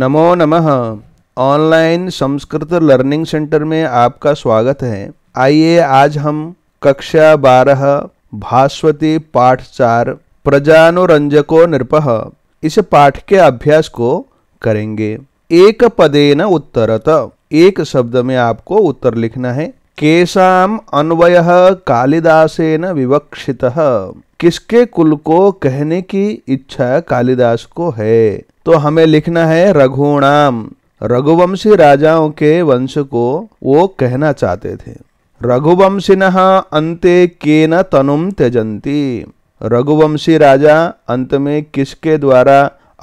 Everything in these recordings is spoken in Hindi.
नमो नमः ऑनलाइन संस्कृत लर्निंग सेंटर में आपका स्वागत है आइए आज हम कक्षा बारह भास्वती पाठ चार प्रजानुरंजको निरपह इस पाठ के अभ्यास को करेंगे एक पदेन उत्तरत एक शब्द में आपको उत्तर लिखना है केशाम अन्वय कालिदासेन विवक्षित किसके कुल को कहने की इच्छा कालिदास को है तो हमें लिखना है रघुणाम रघुवंशी राजाओं के वंश को वो कहना चाहते थे रघुवंशिन अंते के न तनुम त्यजंती रघुवंशी राजा अंत में किसके द्वारा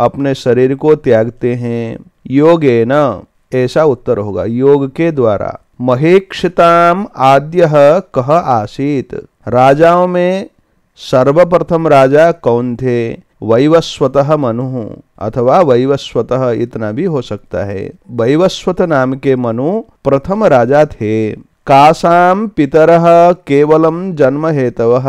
अपने शरीर को त्यागते हैं योगे न ऐसा उत्तर होगा योग के द्वारा महेक्षताम आद्य कह आसीत राजाओं में सर्वप्रथम राजा कौन थे वैवस्वत मनु अथवा वैवस्वत इतना भी हो सकता है वैवस्वत नाम के मनु प्रथम राजा थे कासाम पितर केवलम जन्म हेतव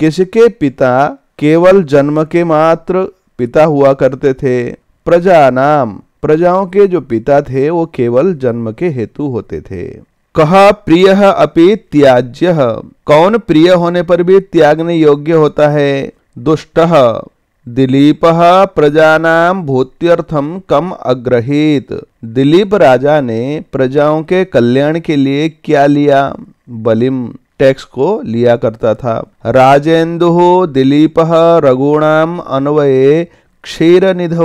किसके पिता केवल जन्म के मात्र पिता हुआ करते थे प्रजा नाम प्रजाओं के जो पिता थे वो केवल जन्म के हेतु होते थे कह प्रिय अपि त्याज्य कौन प्रिय होने पर भी त्यागने योग्य होता है दुष्ट दिलीप नाम भूत्यर्थम कम अग्रहित दिलीप राजा ने प्रजाओं के कल्याण के लिए क्या लिया बलिम टैक्स को लिया करता था राजेन्दु दिलीप रघुणाम अन्वये क्षीर निध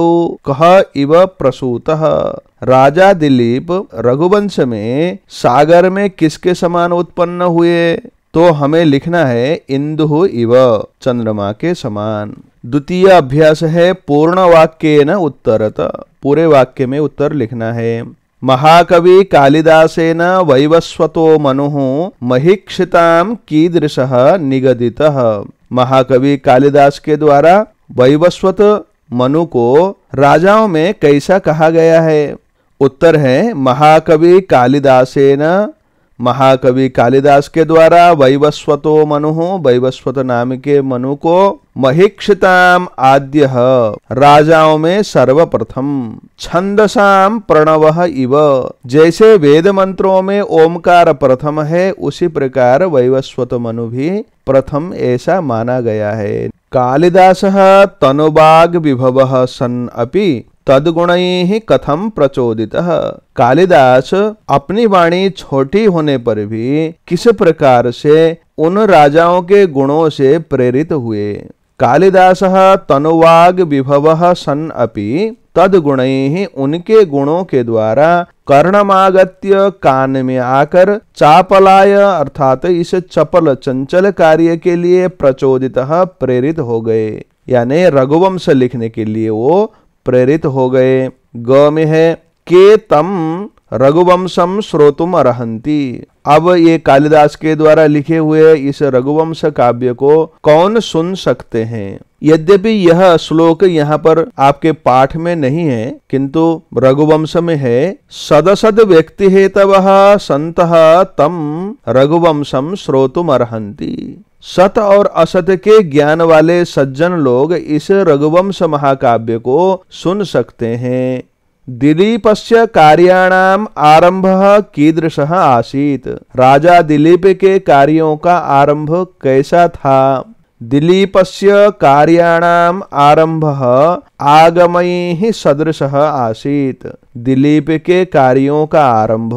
कह इव प्रसूत राजा दिलीप रघुवंश में सागर में किसके समान उत्पन्न हुए तो हमें लिखना है इंदु इव चंद्रमा के समान द्वितीय अभ्यास है पूर्ण वाक्य न उत्तरत पूरे वाक्य में उत्तर लिखना है महाकवि कालिदासन वैवस्वतो मनु महिक्षिता कीदृश निगदित महाकवि कालिदास के द्वारा वैवस्वत मनु को राजाओं में कैसा कहा गया है उत्तर है महाकवि कालिदासन महाकवि कालिदास के द्वारा वैवस्वतो मनु वैवस्वत नाम के मनु को महिक्षिताम आद्य राजाओं में सर्वप्रथम छंदसाम प्रणव इव जैसे वेद मंत्रों में ओमकार प्रथम है उसी प्रकार वैवस्वत मनु भी प्रथम ऐसा माना गया है कालिदास तनुबाग विभव सन अपि तदगुण ही कथम प्रचोदित कालिदास अपनी वाणी छोटी होने पर भी किस प्रकार से उन राजाओं के गुणों से प्रेरित हुए कालिदास तनुवाग विभव सन अपि तदगुण उनके गुणों के द्वारा कर्णमागत्य कान में आकर चापलाय अर्थात इस चपल चंचल कार्य के लिए प्रचोदित प्रेरित हो गए यानी रघुवंश लिखने के लिए वो प्रेरित हो गए ग में है के तम रघुवंशम श्रोतुम अरहंती अब ये कालिदास के द्वारा लिखे हुए इस रघुवंश काव्य को कौन सुन सकते हैं यद्यपि यह श्लोक यहाँ पर आपके पाठ में नहीं है किंतु रघुवंश में है सदसद व्यक्ति हेतव संत तम रघुवंशम श्रोतुम अरहंती सत और असत के ज्ञान वाले सज्जन लोग इस रघुवंश महाकाव्य को सुन सकते हैं दिलीप से कार्याणाम आरंभ कीदृश आसीत राजा दिलीप के कार्यों का आरंभ कैसा था दिलीप से कार्याणाम आरंभ आगमयी सदृश आसीत दिलीप के कार्यों का आरंभ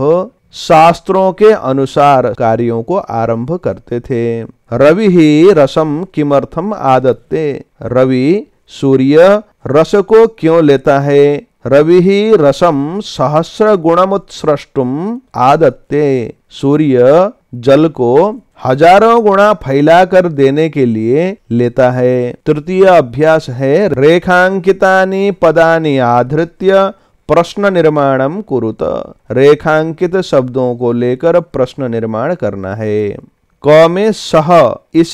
शास्त्रों के अनुसार कार्यों को आरंभ करते थे रवि ही रसम किमर्थम आदत्ते रवि सूर्य रस को क्यों लेता है रवि ही रसम सहस्र गुणमुत्सृष्टुम आदत्ते सूर्य जल को हजारों गुणा फैला कर देने के लिए लेता है तृतीय अभ्यास है रेखांकितानि पदानि आधृत्य प्रश्न निर्माणम कुरुत रेखांकित शब्दों को लेकर प्रश्न निर्माण करना है क में सह इस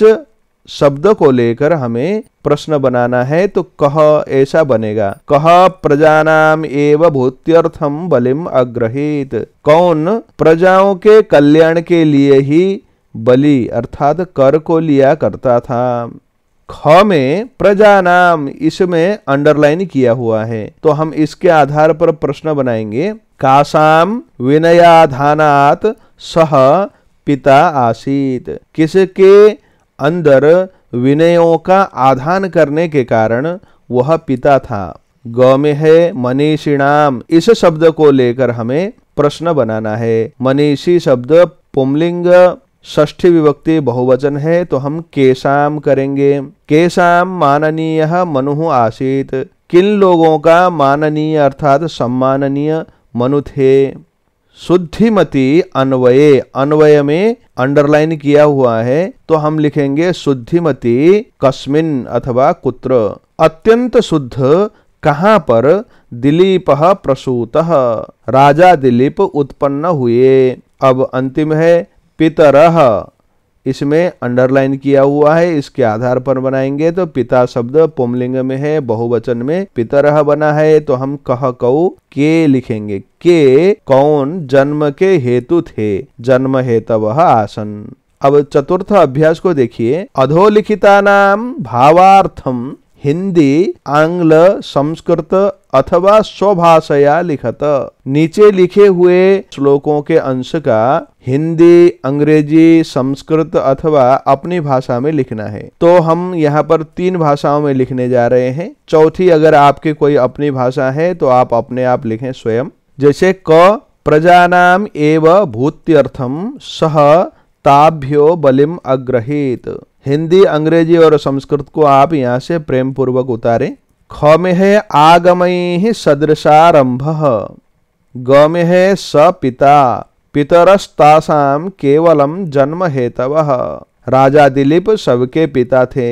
शब्द को लेकर हमें प्रश्न बनाना है तो कह ऐसा बनेगा कह प्रजानाम एव भूत्यर्थम बलिम अग्रहित कौन प्रजाओं के कल्याण के लिए ही बलि अर्थात कर को लिया करता था ख में प्रजा नाम इसमें अंडरलाइन किया हुआ है तो हम इसके आधार पर प्रश्न बनाएंगे काशाम विनयाधानात सह पिता आसीत किसके अंदर विनयों का आधान करने के कारण वह पिता था ग में है नाम इस शब्द को लेकर हमें प्रश्न बनाना है मनीषी शब्द पुमलिंग ष्ठी विभक्ति बहुवचन है तो हम केशाम करेंगे केशाम माननीय मनु आसीत किन लोगों का माननीय अर्थात सम्माननीय मनु थे शुद्धिमती अन्वये अन्वय में अंडरलाइन किया हुआ है तो हम लिखेंगे शुद्धिमती कस्मिन अथवा कुत्र अत्यंत शुद्ध कहाँ पर दिलीप प्रसूत राजा दिलीप उत्पन्न हुए अब अंतिम है पितरह इसमें अंडरलाइन किया हुआ है इसके आधार पर बनाएंगे तो पिता शब्द पुमलिंग में है बहुवचन में पितरह बना है तो हम कह कऊ के लिखेंगे के कौन जन्म के हेतु थे जन्म हेतव आसन अब चतुर्थ अभ्यास को देखिए अधोलिखिता नाम भावार्थम हिंदी आंग्ल संस्कृत अथवा स्वभाषया लिखत नीचे लिखे हुए श्लोकों के अंश का हिंदी अंग्रेजी संस्कृत अथवा अपनी भाषा में लिखना है तो हम यहाँ पर तीन भाषाओं में लिखने जा रहे हैं चौथी अगर आपके कोई अपनी भाषा है तो आप अपने आप लिखें स्वयं जैसे क प्रजा नाम एव भूत्यर्थम सह ताभ्यो बलिम अग्रहीत हिंदी अंग्रेजी और संस्कृत को आप यहाँ से प्रेम पूर्वक उतारें ख में है आगमय ही सदृशारंभ ग में है स पिता पितरस्तासाम केवलम जन्म हेतव राजा दिलीप सबके पिता थे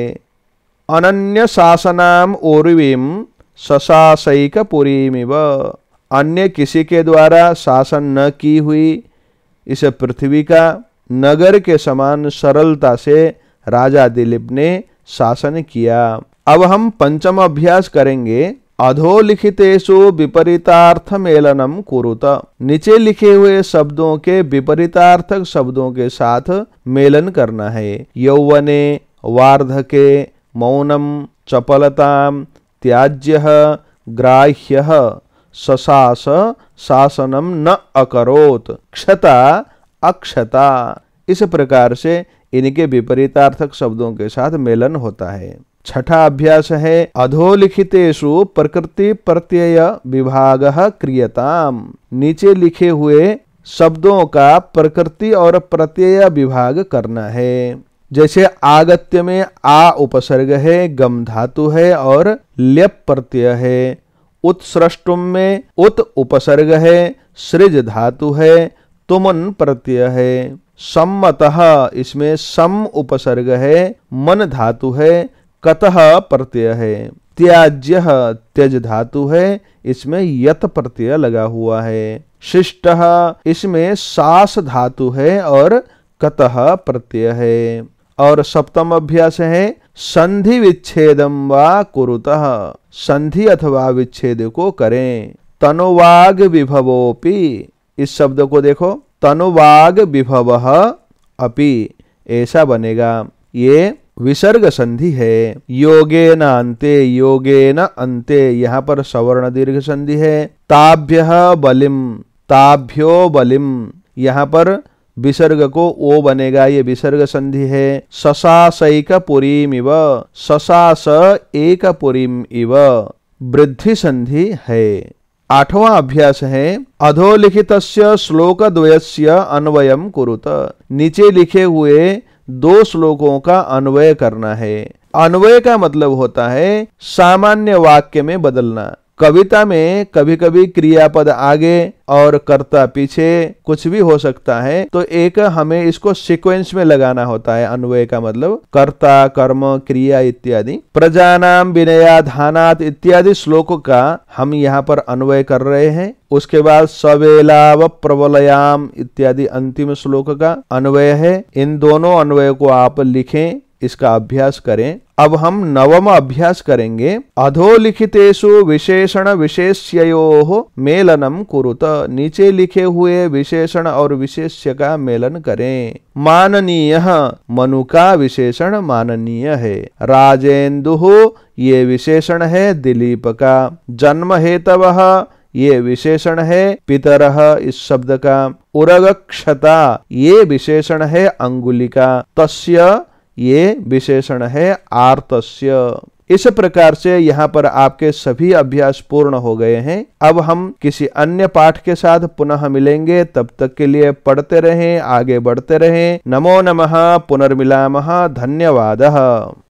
अनन्य शासनाम ओरवीम सशासक पुरीमिव अन्य किसी के द्वारा शासन न की हुई इस पृथ्वी का नगर के समान सरलता से राजा दिलीप ने शासन किया अब हम पंचम अभ्यास करेंगे अधोलिखितेषु विपरीतार्थ मेलनम कुरुत नीचे लिखे हुए शब्दों के विपरीतार्थक शब्दों के साथ मेलन करना है यौवने वार्धके मौनम चपलताम त्याज्य ग्राह्य ससास शासनम न अकरोत क्षता अक्षता इस प्रकार से इनके विपरीतार्थक शब्दों के साथ मेलन होता है छठा अभ्यास है अधोलिखितेषु प्रकृति प्रत्यय विभाग क्रियताम नीचे लिखे हुए शब्दों का प्रकृति और प्रत्यय विभाग करना है जैसे आगत्य में आ उपसर्ग है गम धातु है और लेप प्रत्यय है उत्सृष्टुम में उत उपसर्ग है सृज धातु है तुमन प्रत्यय है सम्मतः इसमें सम उपसर्ग है मन धातु है कतः प्रत्यय है त्याज्य त्यज धातु है इसमें यत प्रत्यय लगा हुआ है शिष्ट इसमें सास धातु है और कतः प्रत्यय है और सप्तम अभ्यास है संधि विच्छेदम व कुरुत संधि अथवा विच्छेद को करें तनोवाग विभवोपि इस शब्द को देखो तनुवाग विभव अपि ऐसा बनेगा ये विसर्ग संधि है योगे न अंते योगे न अंते यहाँ पर सवर्ण दीर्घ संधि है ताभ्य बलिम ताभ्यो बलिम यहाँ पर विसर्ग को ओ बनेगा ये विसर्ग संधि है ससासैक पुरीम इव ससास एक पुरीम इव वृद्धि संधि है आठवां अभ्यास है अधोलिखित श्लोक द्वयस्य अन्वयम कुरुत नीचे लिखे हुए दो श्लोकों का अन्वय करना है अन्वय का मतलब होता है सामान्य वाक्य में बदलना कविता में कभी कभी क्रियापद आगे और कर्ता पीछे कुछ भी हो सकता है तो एक हमें इसको सीक्वेंस में लगाना होता है अन्वय का मतलब कर्ता कर्म क्रिया इत्यादि प्रजा नाम विनया धानात इत्यादि श्लोक का हम यहाँ पर अन्वय कर रहे हैं उसके बाद सवेला व प्रबलयाम इत्यादि अंतिम श्लोक का अन्वय है इन दोनों अन्वय को आप लिखें इसका अभ्यास करें अब हम नवम अभ्यास करेंगे अधोलिखितेशु विशेषण विशेष्यो मेलनम कुरुत नीचे लिखे हुए विशेषण और विशेष्य का मेलन करें माननीय मनु का विशेषण माननीय है राजेन्दु ये विशेषण है दिलीप का जन्म हेतव ये विशेषण है पितर इस शब्द का उरगक्षता ये विशेषण है अंगुलिका तस्य ये विशेषण है आर्तस्य इस प्रकार से यहाँ पर आपके सभी अभ्यास पूर्ण हो गए हैं अब हम किसी अन्य पाठ के साथ पुनः मिलेंगे तब तक के लिए पढ़ते रहें आगे बढ़ते रहें नमो नमः पुनर्मिलामः धन्यवाद